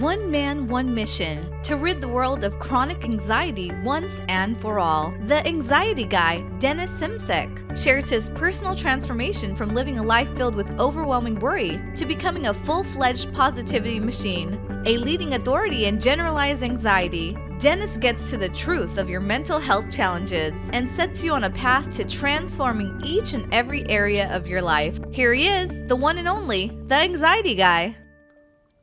One man, one mission to rid the world of chronic anxiety once and for all. The anxiety guy, Dennis Simsek, shares his personal transformation from living a life filled with overwhelming worry to becoming a full fledged positivity machine, a leading authority in generalized anxiety. Dennis gets to the truth of your mental health challenges and sets you on a path to transforming each and every area of your life. Here he is, the one and only, the anxiety guy.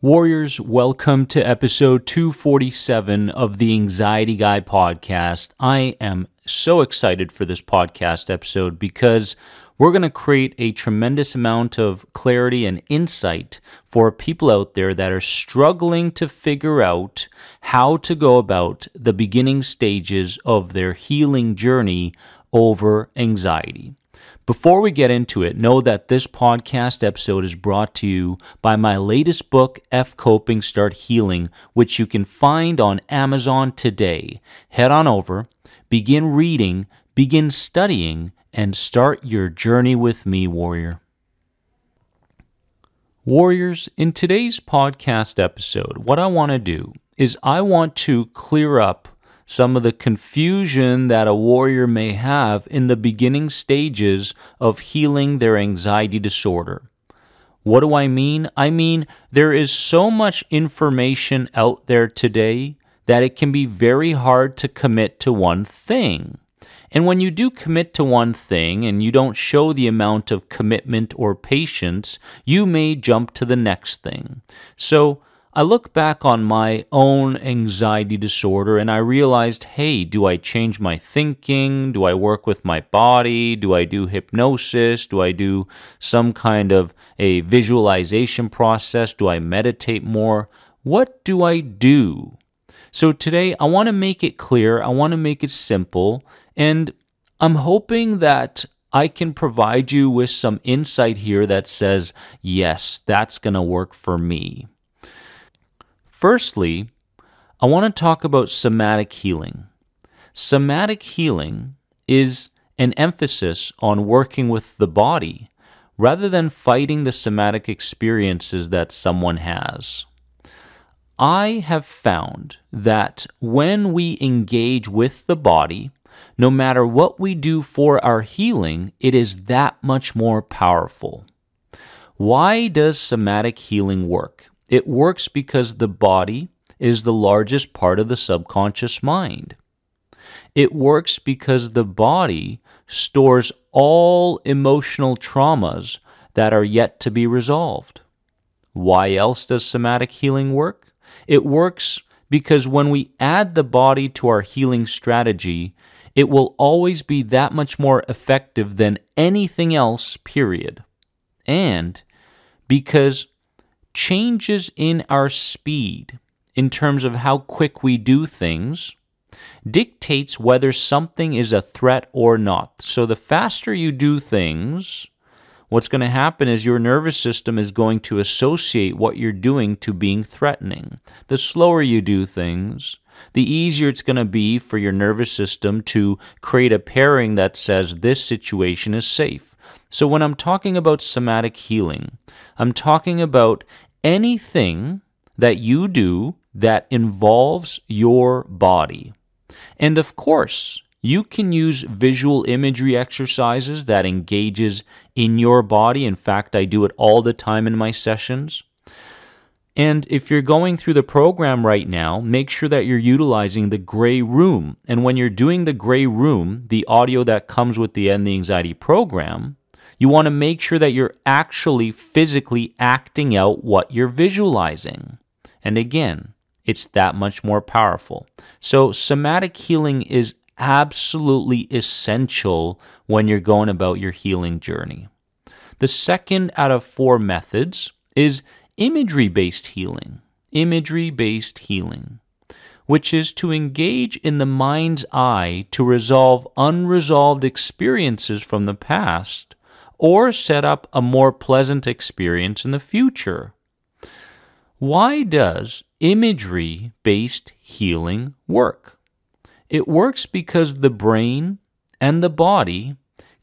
Warriors, welcome to episode 247 of the Anxiety Guy podcast. I am so excited for this podcast episode because we're going to create a tremendous amount of clarity and insight for people out there that are struggling to figure out how to go about the beginning stages of their healing journey over anxiety. Before we get into it, know that this podcast episode is brought to you by my latest book, F Coping Start Healing, which you can find on Amazon today. Head on over, begin reading, begin studying, and start your journey with me, warrior. Warriors, in today's podcast episode, what I want to do is I want to clear up some of the confusion that a warrior may have in the beginning stages of healing their anxiety disorder. What do I mean? I mean, there is so much information out there today that it can be very hard to commit to one thing. And when you do commit to one thing and you don't show the amount of commitment or patience, you may jump to the next thing. So, I look back on my own anxiety disorder and I realized hey, do I change my thinking? Do I work with my body? Do I do hypnosis? Do I do some kind of a visualization process? Do I meditate more? What do I do? So today I want to make it clear, I want to make it simple, and I'm hoping that I can provide you with some insight here that says, yes, that's going to work for me. Firstly, I want to talk about somatic healing. Somatic healing is an emphasis on working with the body rather than fighting the somatic experiences that someone has. I have found that when we engage with the body, no matter what we do for our healing, it is that much more powerful. Why does somatic healing work? It works because the body is the largest part of the subconscious mind. It works because the body stores all emotional traumas that are yet to be resolved. Why else does somatic healing work? It works because when we add the body to our healing strategy, it will always be that much more effective than anything else, period. And because changes in our speed, in terms of how quick we do things, dictates whether something is a threat or not. So the faster you do things, what's going to happen is your nervous system is going to associate what you're doing to being threatening. The slower you do things, the easier it's going to be for your nervous system to create a pairing that says this situation is safe. So when I'm talking about somatic healing, I'm talking about anything that you do that involves your body. And of course, you can use visual imagery exercises that engages in your body. In fact, I do it all the time in my sessions. And if you're going through the program right now, make sure that you're utilizing the gray room. And when you're doing the gray room, the audio that comes with the End the Anxiety program, you want to make sure that you're actually physically acting out what you're visualizing. And again, it's that much more powerful. So, somatic healing is absolutely essential when you're going about your healing journey. The second out of four methods is imagery based healing. Imagery based healing which is to engage in the mind's eye to resolve unresolved experiences from the past or set up a more pleasant experience in the future. Why does imagery based healing work? It works because the brain and the body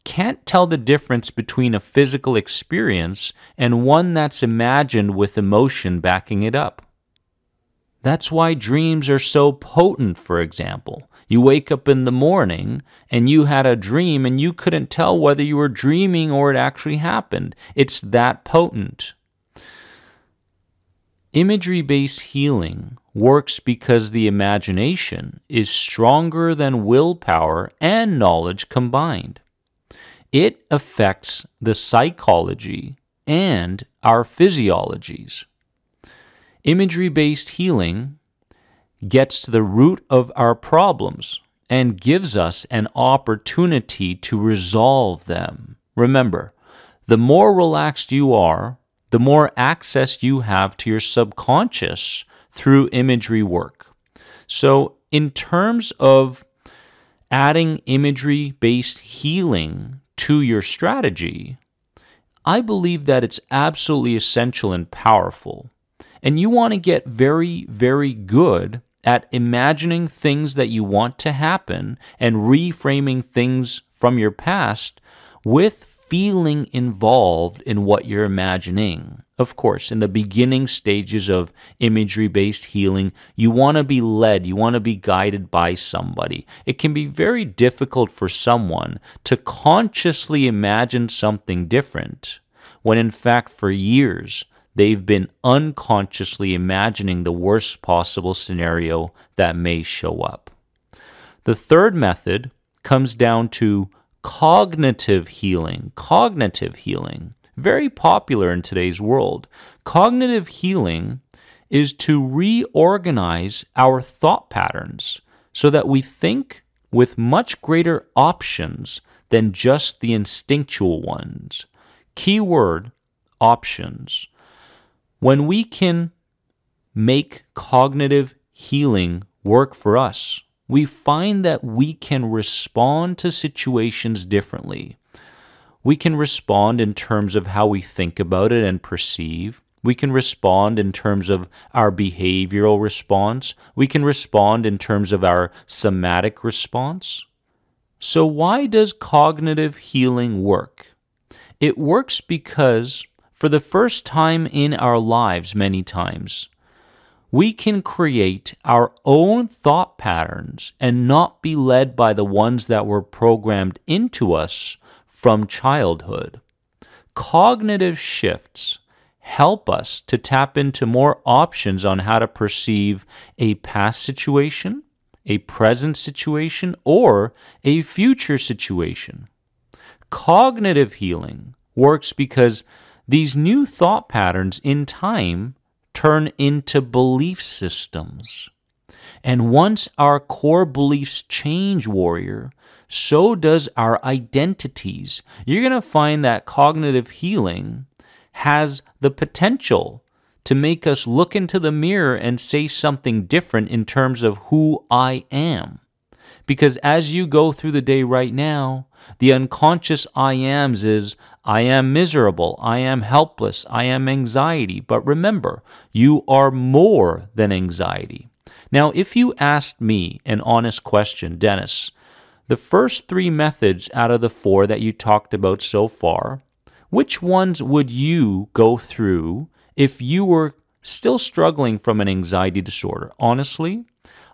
can't tell the difference between a physical experience and one that's imagined with emotion backing it up. That's why dreams are so potent, for example. You wake up in the morning and you had a dream and you couldn't tell whether you were dreaming or it actually happened. It's that potent. Imagery based healing works because the imagination is stronger than willpower and knowledge combined. It affects the psychology and our physiologies. Imagery based healing gets to the root of our problems and gives us an opportunity to resolve them. Remember, the more relaxed you are, the more access you have to your subconscious through imagery work. So, in terms of adding imagery based healing to your strategy, I believe that it's absolutely essential and powerful and you want to get very, very good at imagining things that you want to happen and reframing things from your past with feeling involved in what you're imagining. Of course, in the beginning stages of imagery based healing, you want to be led, you want to be guided by somebody. It can be very difficult for someone to consciously imagine something different when, in fact, for years, they've been unconsciously imagining the worst possible scenario that may show up. The third method comes down to cognitive healing. Cognitive healing, very popular in today's world. Cognitive healing is to reorganize our thought patterns so that we think with much greater options than just the instinctual ones. Keyword options when we can make cognitive healing work for us, we find that we can respond to situations differently. We can respond in terms of how we think about it and perceive. We can respond in terms of our behavioral response. We can respond in terms of our somatic response. So, why does cognitive healing work? It works because for the first time in our lives, many times, we can create our own thought patterns and not be led by the ones that were programmed into us from childhood. Cognitive shifts help us to tap into more options on how to perceive a past situation, a present situation, or a future situation. Cognitive healing works because these new thought patterns in time turn into belief systems. And once our core beliefs change, warrior, so does our identities. You're going to find that cognitive healing has the potential to make us look into the mirror and say something different in terms of who I am. Because as you go through the day right now, the unconscious I ams is I am miserable, I am helpless, I am anxiety. But remember, you are more than anxiety. Now, if you asked me an honest question, Dennis, the first three methods out of the four that you talked about so far, which ones would you go through if you were still struggling from an anxiety disorder? Honestly,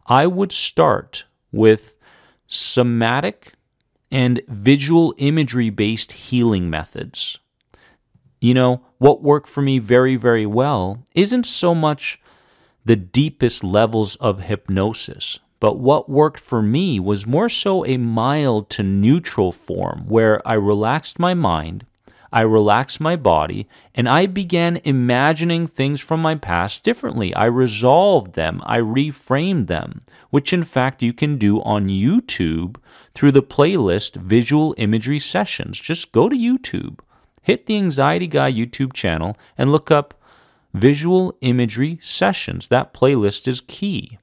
I would start with somatic and visual imagery based healing methods. You know, what worked for me very, very well isn't so much the deepest levels of hypnosis, but what worked for me was more so a mild to neutral form where I relaxed my mind I relaxed my body, and I began imagining things from my past differently. I resolved them, I reframed them, which in fact you can do on YouTube through the playlist Visual Imagery Sessions. Just go to YouTube, hit the Anxiety Guy YouTube channel, and look up Visual Imagery Sessions. That playlist is key.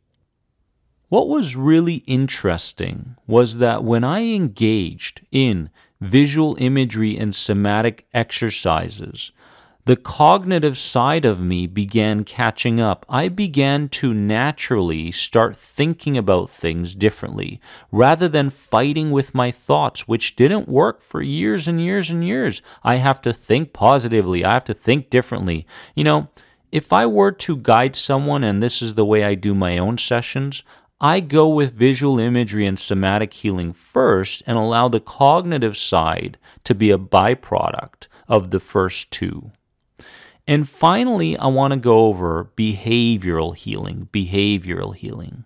What was really interesting was that when I engaged in visual imagery, and somatic exercises. The cognitive side of me began catching up. I began to naturally start thinking about things differently rather than fighting with my thoughts, which didn't work for years and years and years. I have to think positively, I have to think differently. You know, if I were to guide someone, and this is the way I do my own sessions, I go with visual imagery and somatic healing first and allow the cognitive side to be a byproduct of the first two. And finally, I want to go over behavioral healing, behavioral healing,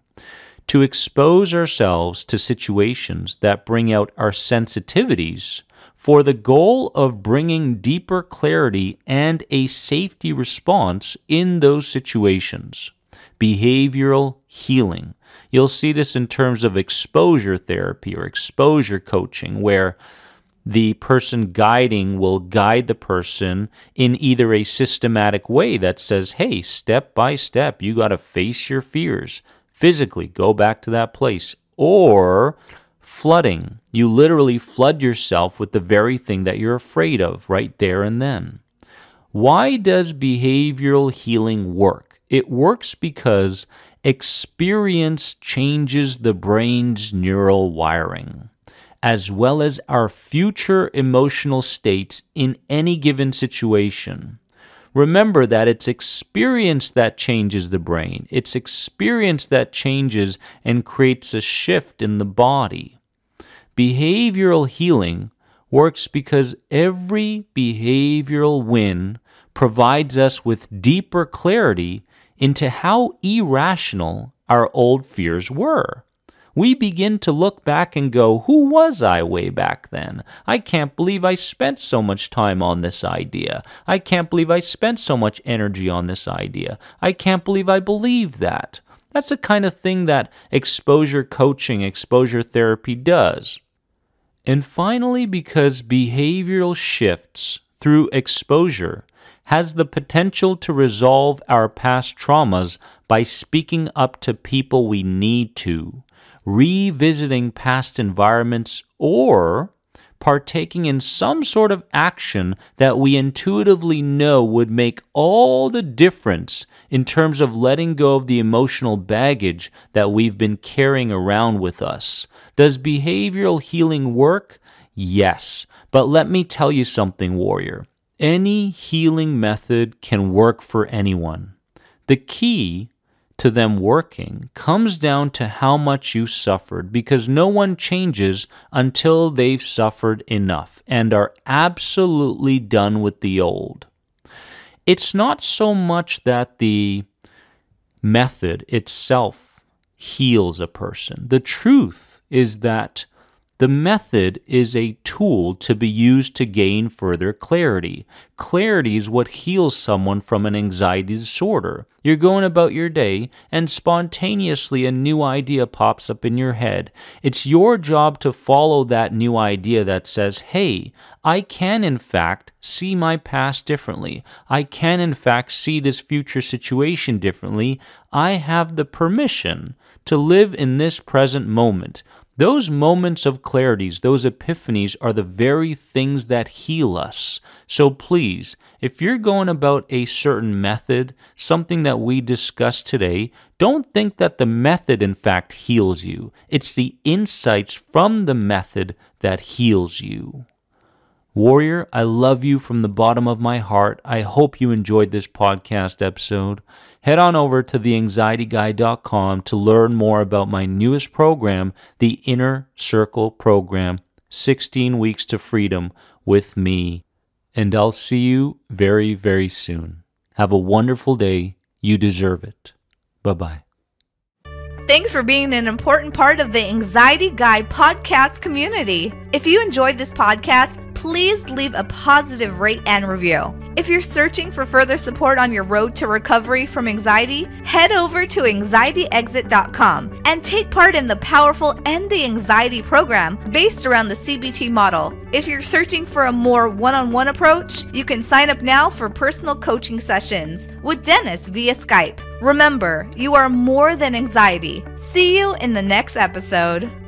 to expose ourselves to situations that bring out our sensitivities for the goal of bringing deeper clarity and a safety response in those situations behavioral healing. You'll see this in terms of exposure therapy or exposure coaching, where the person guiding will guide the person in either a systematic way that says, hey, step by step, you got to face your fears physically, go back to that place, or flooding. You literally flood yourself with the very thing that you're afraid of right there and then. Why does behavioral healing work? It works because experience changes the brain's neural wiring, as well as our future emotional states in any given situation. Remember that it's experience that changes the brain. It's experience that changes and creates a shift in the body. Behavioral healing works because every behavioral win provides us with deeper clarity into how irrational our old fears were. We begin to look back and go, Who was I way back then? I can't believe I spent so much time on this idea. I can't believe I spent so much energy on this idea. I can't believe I believed that. That's the kind of thing that exposure coaching, exposure therapy does. And finally, because behavioral shifts through exposure has the potential to resolve our past traumas by speaking up to people we need to, revisiting past environments, or partaking in some sort of action that we intuitively know would make all the difference in terms of letting go of the emotional baggage that we've been carrying around with us. Does behavioral healing work? Yes. But let me tell you something, warrior. Any healing method can work for anyone. The key to them working comes down to how much you suffered because no one changes until they've suffered enough and are absolutely done with the old. It's not so much that the method itself heals a person. The truth is that the method is a tool to be used to gain further clarity. Clarity is what heals someone from an anxiety disorder. You're going about your day, and spontaneously a new idea pops up in your head. It's your job to follow that new idea that says, hey, I can in fact see my past differently. I can in fact see this future situation differently. I have the permission to live in this present moment. Those moments of clarities, those epiphanies are the very things that heal us. So please, if you're going about a certain method, something that we discussed today, don't think that the method in fact heals you. It's the insights from the method that heals you. Warrior, I love you from the bottom of my heart. I hope you enjoyed this podcast episode. Head on over to theanxietyguy.com to learn more about my newest program, the Inner Circle Program 16 Weeks to Freedom with me. And I'll see you very, very soon. Have a wonderful day. You deserve it. Bye bye. Thanks for being an important part of the Anxiety Guy podcast community. If you enjoyed this podcast, please leave a positive rate and review. If you're searching for further support on your road to recovery from anxiety, head over to anxietyexit.com and take part in the powerful End the Anxiety program based around the CBT model. If you're searching for a more one on one approach, you can sign up now for personal coaching sessions with Dennis via Skype. Remember, you are more than anxiety. See you in the next episode.